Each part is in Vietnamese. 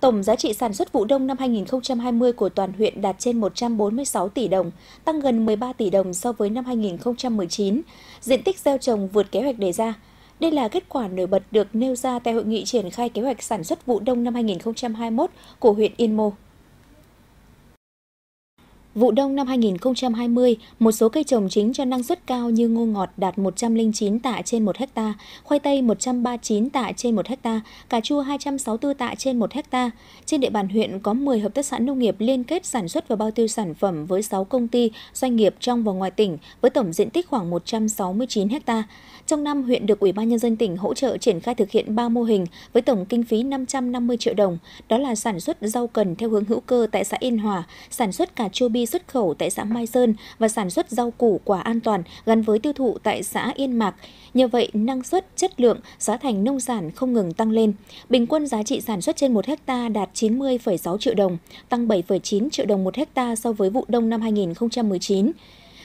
Tổng giá trị sản xuất vụ đông năm 2020 của toàn huyện đạt trên 146 tỷ đồng, tăng gần 13 tỷ đồng so với năm 2019. Diện tích gieo trồng vượt kế hoạch đề ra. Đây là kết quả nổi bật được nêu ra tại hội nghị triển khai kế hoạch sản xuất vụ đông năm 2021 của huyện Yên Mô. Vụ đông năm 2020, một số cây trồng chính cho năng suất cao như ngô ngọt đạt 109 tạ trên 1 hecta, khoai tây 139 tạ trên 1 hecta, cà chua 264 tạ trên 1 hecta. Trên địa bàn huyện có 10 hợp tác xã nông nghiệp liên kết sản xuất và bao tiêu sản phẩm với 6 công ty, doanh nghiệp trong và ngoài tỉnh với tổng diện tích khoảng 169 hecta. Trong năm, huyện được Ủy ban nhân dân tỉnh hỗ trợ triển khai thực hiện 3 mô hình với tổng kinh phí 550 triệu đồng, đó là sản xuất rau cần theo hướng hữu cơ tại xã Yên Hòa, sản xuất cà chua bi bi xuất khẩu tại xã Mai Sơn và sản xuất rau củ quả an toàn gắn với tiêu thụ tại xã Yên Mạc. Nhờ vậy, năng suất, chất lượng, giá thành nông sản không ngừng tăng lên. Bình quân giá trị sản xuất trên 1 hecta đạt 90,6 triệu đồng, tăng 7,9 triệu đồng một hecta so với vụ đông năm 2019.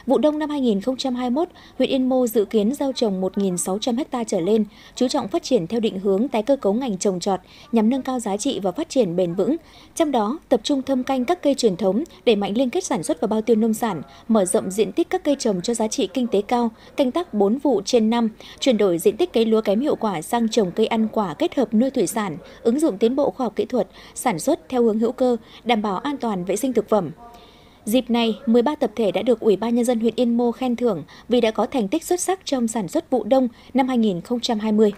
Vụ đông năm 2021, huyện Yên Mô dự kiến gieo trồng 1.600 ha trở lên, chú trọng phát triển theo định hướng tái cơ cấu ngành trồng trọt nhằm nâng cao giá trị và phát triển bền vững. Trong đó, tập trung thâm canh các cây truyền thống để mạnh liên kết sản xuất và bao tiêu nông sản, mở rộng diện tích các cây trồng cho giá trị kinh tế cao, canh tác 4 vụ trên năm, chuyển đổi diện tích cây lúa kém hiệu quả sang trồng cây ăn quả kết hợp nuôi thủy sản, ứng dụng tiến bộ khoa học kỹ thuật, sản xuất theo hướng hữu cơ, đảm bảo an toàn vệ sinh thực phẩm. Dịp này, 13 tập thể đã được Ủy ban Nhân dân huyện Yên Mô khen thưởng vì đã có thành tích xuất sắc trong sản xuất vụ đông năm 2020.